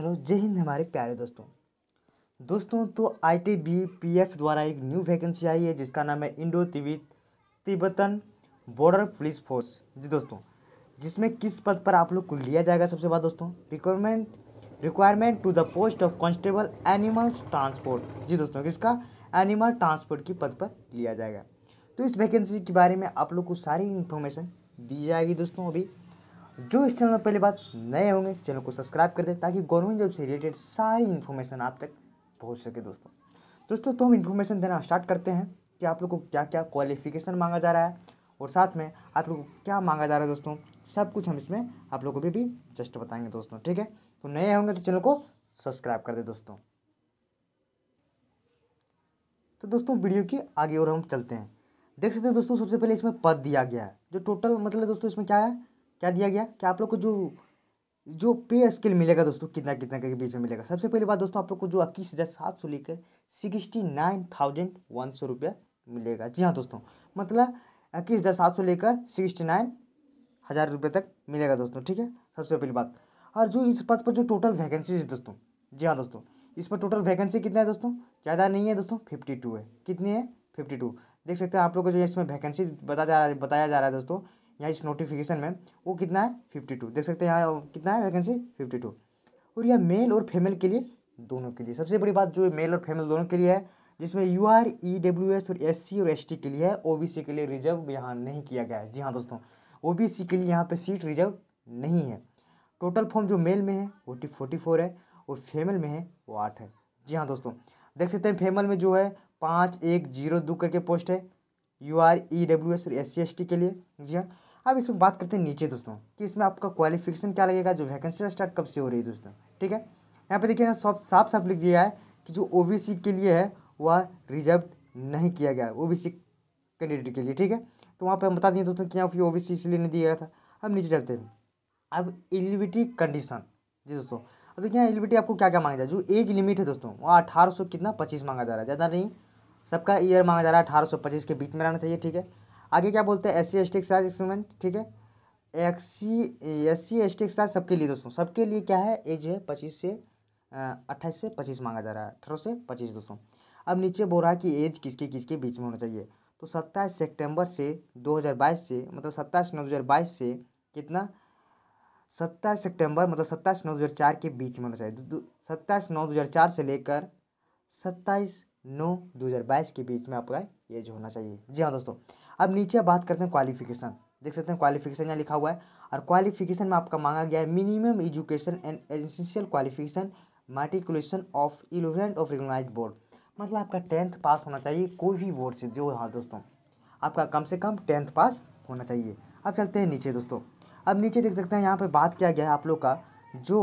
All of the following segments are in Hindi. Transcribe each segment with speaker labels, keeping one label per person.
Speaker 1: हेलो जय हिंद हमारे प्यारे दोस्तों दोस्तों तो I T B P F द्वारा एक न्यू वैकेंसी आई है जिसका नाम है Indo Tibet Tibetan border police force जी दोस्तों जिसमें किस पद पर आप लोग को लिया जाएगा सबसे बात दोस्तों requirement requirement to the post of constable animals transport जी दोस्तों किसका एनिमल ट्रांसपोर्ट की पद पर लिया जाएगा तो इस वैकेंसी के बारे में आप लोग को सारी इन्फॉर्मेशन दी जाएगी दोस्तों अभी जो इस चैनल पर पहली बात नए होंगे चैनल को सब्सक्राइब कर दें ताकि गवर्नमेंट जॉब से रिलेटेड सारी इन्फॉर्मेशन आप तक पहुँच सके दोस्तों दोस्तों तो हम इन्फॉर्मेशन देना स्टार्ट करते हैं कि आप लोग को क्या क्या क्वालिफिकेशन मांगा जा रहा है और साथ में आप लोग को क्या मांगा जा रहा है दोस्तों सब कुछ हम इसमें आप लोगों को भी, भी जस्ट बताएंगे दोस्तों ठीक है तो नए होंगे तो चैनल को सब्सक्राइब कर दे दोस्तों तो दोस्तों वीडियो की आगे और हम चलते हैं देख सकते हैं दोस्तों सबसे पहले इसमें पद दिया गया है जो टोटल मतलब दोस्तों इसमें क्या है क्या दिया गया कि आप लोग को जो जो पे स्केल मिलेगा दोस्तों कितना कितना के बीच में मिलेगा सबसे पहली बात दोस्तों आप लोग को जो इक्कीस हज़ार सात सौ लेकर सिक्सटी नाइन थाउजेंड वन सौ रुपया मिलेगा जी हाँ दोस्तों मतलब इक्कीस हज़ार सात सौ लेकर सिक्सटी नाइन हज़ार रुपये तक मिलेगा दोस्तों ठीक है सबसे पहली बात और जो इस पद पर जो टोटल वैकेंसीज दोस्तों जी हाँ दोस्तों इस पर टोटल वैकेंसी कितना है दोस्तों ज़्यादा नहीं है दोस्तों फिफ्टी टू है कितनी है फिफ्टी टू देख सकते हैं आप लोग को जो इसमें वैकेंसी बता जा रहा है बताया जा रहा है दोस्तों यहाँ इस नोटिफिकेशन में वो कितना है फिफ्टी टू देख सकते हैं यहाँ कितना है वैकेंसी फिफ्टी टू और यह मेल और फीमेल के लिए दोनों के लिए सबसे बड़ी बात जो मेल और फीमेल दोनों के लिए है जिसमें U R E W S और एस सी और एस टी के लिए है ओ बी सी के लिए रिजर्व यहाँ नहीं किया गया है जी हाँ दोस्तों ओ बी सी के लिए यहाँ पर सीट रिजर्व नहीं है टोटल फॉर्म जो मेल में है वो टी फोर्टी फोर है और फीमेल में है वो आठ है जी हाँ दोस्तों देख सकते हैं फीमेल में जो है पाँच एक जीरो दो करके पोस्ट है U R E W S और एस सी एस टी के लिए जी हाँ अब इसमें बात करते हैं नीचे दोस्तों कि इसमें आपका क्वालिफिकेशन क्या लगेगा जो वैकेंसी स्टार्ट कब से हो रही है दोस्तों ठीक है यहाँ पे देखिए साफ साफ साफ लिख दिया है कि जो ओ के लिए है वह रिजर्व नहीं किया गया ओ बी कैंडिडेट के लिए ठीक है तो वहाँ पर हम बता दिए दोस्तों कि यहाँ पर ओ इसलिए नहीं दिया गया था अब नीचे चलते हैं अब एलिबिटी कंडीशन जी दोस्तों अब देखिए एलिबिटी आपको क्या क्या मांगा जाए जो एज लिमिट है दोस्तों वहाँ अठारह कितना पच्चीस मांगा जा रहा है ज़्यादा नहीं सबका ईयर मांगा जा रहा है अठारह के बीच में रहना चाहिए ठीक है आगे क्या बोलते हैं एस सी एस टी ठीक है X S C S T सबके लिए दोस्तों सबके लिए क्या है एज है पच्चीस से अट्ठाईस से पच्चीस मांगा जा रहा है अठारह से पच्चीस दोस्तों अब नीचे बोल रहा है कि एज किसके किसके बीच में होना चाहिए तो सत्ताईस सेप्टेम्बर से बाईस से मतलब सत्ताईस नौ बाईस से कितना सत्ताईस सितंबर मतलब सत्ताईस नौ हजार चार के बीच में होना चाहिए तो सत्ताईस नौ दो हजार चार से लेकर सत्ताईस नौ दो हजार बाईस के बीच में आपका एज होना चाहिए जी हाँ दोस्तों अब नीचे बात करते हैं क्वालिफिकेशन देख सकते हैं क्वालिफिकेशन यहाँ लिखा हुआ है और क्वालिफिकेशन में आपका मांगा गया है minimum education and essential qualification matriculation of eleventh of recognise board मतलब आपका टेंथ पास होना चाहिए कोई भी बोर्ड से जो हाँ दोस्तों आपका कम से कम टेंथ पास होना चाहिए अब चलते हैं नीचे दोस्तों अब नीचे देख सकते हैं यहाँ पर बात किया गया है आप लोग का जो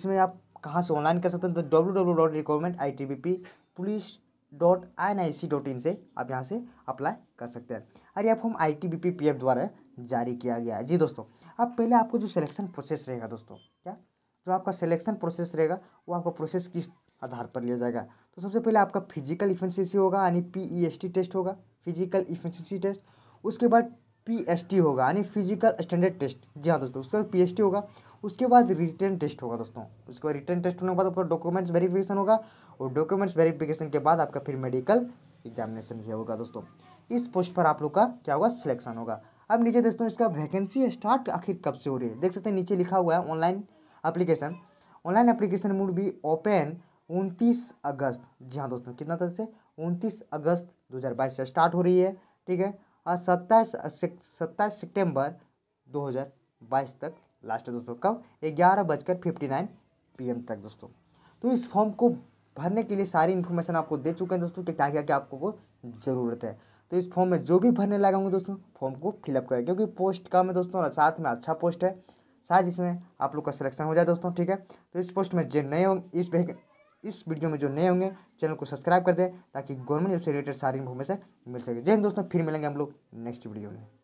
Speaker 1: इसमें आप कहाँ से ऑनलाइन कर सकते हैं तो W W dot requirement I T B P police dot N I C dot in से आप यहाँ से अप्लाई कर सकते हैं और यह form I T B P P F द्वारा जारी किया गया है जी दोस्तों अब पहले आपको जो सिलेक्शन प्रोसेस रहेगा दोस्तों क्या जो आपका सिलेक्शन प्रोसेस रहेगा वो आपका प्रोसेस किस आधार पर लिया जाएगा तो सबसे पहले आपका फिजिकल इफेंसी होगा यानी P E S T test होगा फिजिकल इफेंसी टेस्ट उसके बाद पी एस टी होगा यानी फिजिकल स्टैंडर्ड टेस्ट जी हाँ दोस्तों उसके बाद पी एस टी होगा उसके बाद रिटर्न टेस्ट होगा दोस्तों उसके बाद रिटर्न टेस्ट होने के बाद आपका डॉक्यूमेंट्स वेरिफिकेशन होगा और डॉक्यूमेंट्स वेरिफिकेशन के बाद आपका फिर मेडिकल एग्जामिनेशन भी होगा दोस्तों इस पोस्ट पर आप लोग का क्या होगा सिलेक्शन होगा अब नीचे दोस्तों इसका वैकेंसी स्टार्ट आखिर कब से हो रही है देख सकते हैं नीचे लिखा हुआ है online application online application mode भी ओपन उनतीस अगस्त जी हाँ दोस्तों कितना तरह से उनतीस अगस्त 2022 से स्टार्ट हो रही है ठीक है और सत्ताईस सत्ताईस सितंबर 2022 तक लास्ट है दोस्तों कब ग्यारह बजकर फिफ्टी नाइन पी तक दोस्तों तो इस फॉर्म को भरने के लिए सारी इन्फॉर्मेशन आपको दे चुके हैं दोस्तों कि क्या क्या क्या आपको ज़रूरत है तो इस फॉर्म में जो भी भरने लगा होंगे दोस्तों फॉर्म को फिलअप करें क्योंकि पोस्ट कम है दोस्तों और साथ में अच्छा पोस्ट है शायद इसमें आप लोग का सिलेक्शन हो जाए दोस्तों ठीक है तो इस पोस्ट में जो नए होंगे इस इस वीडियो में जो नए होंगे चैनल को सब्सक्राइब कर दें ताकि गवर्नमेंट से रिलेटेड सारी इन्फॉर्मेशन मिल सके जय हिंद दोस्तों फिर मिलेंगे हम लोग नेक्स्ट वीडियो में